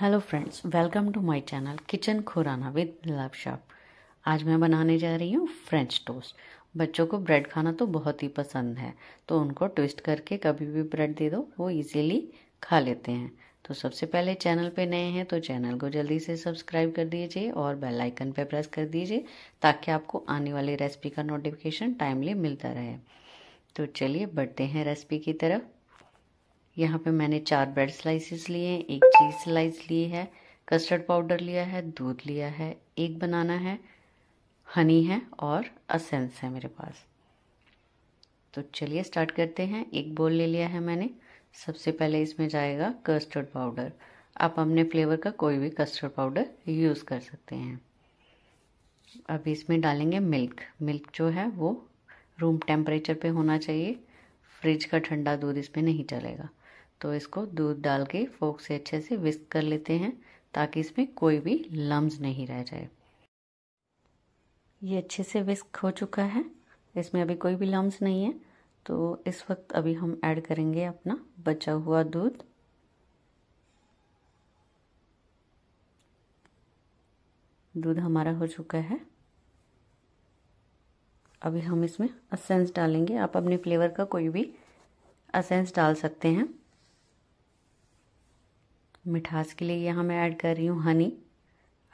hello friends welcome to my channel kitchen Khurana with love shop आज मैं बनाने जा रही हूँ फ्रेंच टोस्ट बच्चों को ब्रेड खाना तो बहुत ही पसंद है तो उनको ट्विस्ट करके कभी भी ब्रेड दे दो वो इजीली खा लेते हैं तो सबसे पहले चैनल पे नए हैं तो चैनल को जल्दी से सब्सक्राइब कर दीजिए और बेल आइकन पर प्रेस कर दीजिए ताकि आपको आने वाली रेसिपी का नोटिफिकेशन टाइमली मिलता रहे तो चलिए बढ़ते हैं रेसिपी की तरफ यहाँ पे मैंने चार ब्रेड स्लाइसेस लिए हैं एक चीज़ स्लाइस ली है कस्टर्ड पाउडर लिया है दूध लिया है एक बनाना है हनी है और असेंस है मेरे पास तो चलिए स्टार्ट करते हैं एक बोल ले लिया है मैंने सबसे पहले इसमें जाएगा कस्टर्ड पाउडर आप अपने फ्लेवर का कोई भी कस्टर्ड पाउडर यूज़ कर सकते हैं अब इसमें डालेंगे मिल्क मिल्क जो है वो रूम टेम्परेचर पे होना चाहिए फ्रिज का ठंडा दूध इसमें नहीं चलेगा तो इसको दूध डाल के फोक से अच्छे से विस्क कर लेते हैं ताकि इसमें कोई भी लम्ब नहीं रह जाए ये अच्छे से विस्क हो चुका है इसमें अभी कोई भी लम्ब नहीं है तो इस वक्त अभी हम ऐड करेंगे अपना बचा हुआ दूध दूध हमारा हो चुका है अभी हम इसमें असेंस डालेंगे आप अपने फ्लेवर का कोई भी असेंस डाल सकते हैं मिठास के लिए यहाँ मैं ऐड कर रही हूँ हनी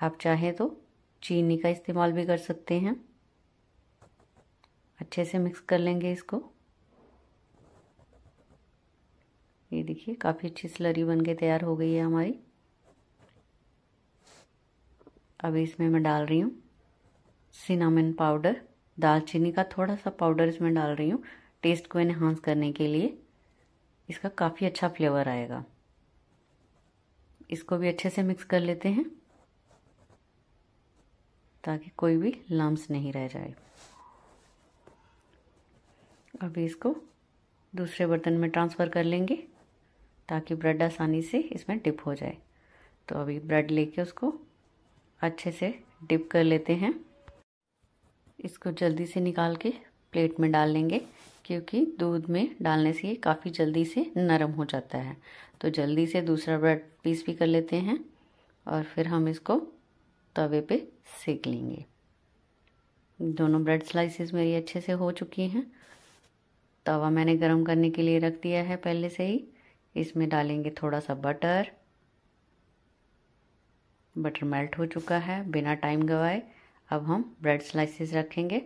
आप चाहें तो चीनी का इस्तेमाल भी कर सकते हैं अच्छे से मिक्स कर लेंगे इसको ये देखिए काफ़ी अच्छी स्लरी बन के तैयार हो गई है हमारी अब इसमें मैं डाल रही हूँ सिनामिन पाउडर दालचीनी का थोड़ा सा पाउडर इसमें डाल रही हूँ टेस्ट को इन्हांस करने के लिए इसका काफ़ी अच्छा फ्लेवर आएगा इसको भी अच्छे से मिक्स कर लेते हैं ताकि कोई भी लम्स नहीं रह जाए अभी इसको दूसरे बर्तन में ट्रांसफ़र कर लेंगे ताकि ब्रेड आसानी से इसमें डिप हो जाए तो अभी ब्रेड लेके उसको अच्छे से डिप कर लेते हैं इसको जल्दी से निकाल के प्लेट में डाल लेंगे क्योंकि दूध में डालने से ये काफ़ी जल्दी से नरम हो जाता है तो जल्दी से दूसरा ब्रेड पीस भी कर लेते हैं और फिर हम इसको तवे पे सेक लेंगे दोनों ब्रेड स्लाइसेस मेरी अच्छे से हो चुकी हैं तवा मैंने गरम करने के लिए रख दिया है पहले से ही इसमें डालेंगे थोड़ा सा बटर बटर मेल्ट हो चुका है बिना टाइम गवाए अब हम ब्रेड स्लाइसेस रखेंगे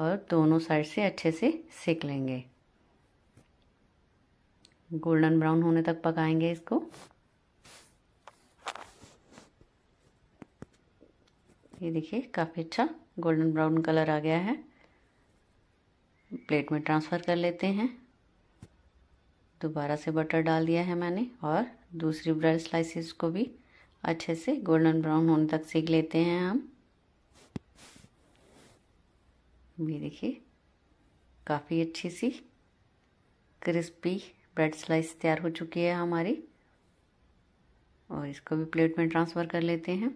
और दोनों साइड से अच्छे से सेक लेंगे गोल्डन ब्राउन होने तक पकाएंगे इसको ये देखिए काफ़ी अच्छा गोल्डन ब्राउन कलर आ गया है प्लेट में ट्रांसफ़र कर लेते हैं दोबारा से बटर डाल दिया है मैंने और दूसरी ब्रेड स्लाइसिस को भी अच्छे से गोल्डन ब्राउन होने तक सेक लेते हैं हम ये देखिए काफ़ी अच्छी सी क्रिस्पी ब्रेड स्लाइस तैयार हो चुकी है हमारी और इसको भी प्लेट में ट्रांसफ़र कर लेते हैं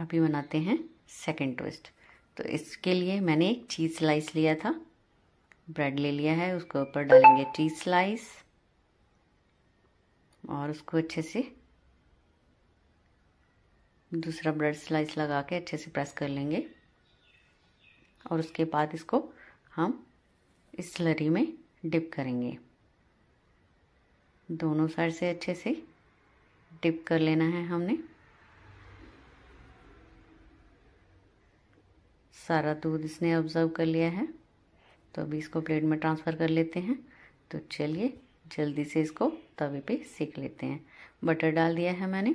अभी बनाते हैं सेकंड ट्विस्ट तो इसके लिए मैंने एक चीज़ स्लाइस लिया था ब्रेड ले लिया है उसके ऊपर डालेंगे चीज़ स्लाइस और उसको अच्छे से दूसरा ब्रेड स्लाइस लगा के अच्छे से प्रेस कर लेंगे और उसके बाद इसको हम इस लरी में डिप करेंगे दोनों साइड से अच्छे से डिप कर लेना है हमने सारा दूध इसने ऑब्जर्व कर लिया है तो अभी इसको प्लेट में ट्रांसफ़र कर लेते हैं तो चलिए जल्दी से इसको तवे पे सेक लेते हैं बटर डाल दिया है मैंने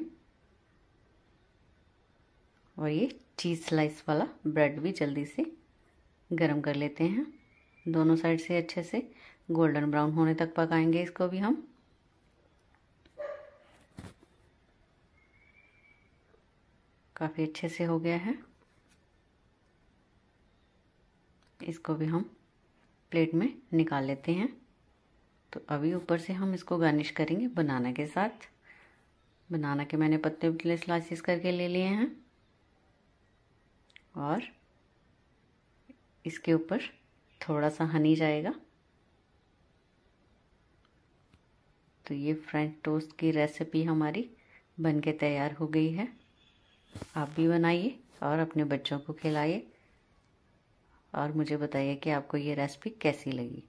और ये चीज़ स्लाइस वाला ब्रेड भी जल्दी से गरम कर लेते हैं दोनों साइड से अच्छे से गोल्डन ब्राउन होने तक पकाएंगे इसको भी हम काफ़ी अच्छे से हो गया है इसको भी हम प्लेट में निकाल लेते हैं तो अभी ऊपर से हम इसको गार्निश करेंगे बनाना के साथ बनाना के मैंने पत्ते स्लाइसिस करके ले लिए हैं और इसके ऊपर थोड़ा सा हनी जाएगा तो ये फ्रेंच टोस्ट की रेसिपी हमारी बन के तैयार हो गई है आप भी बनाइए और अपने बच्चों को खिलाइए और मुझे बताइए कि आपको ये रेसिपी कैसी लगी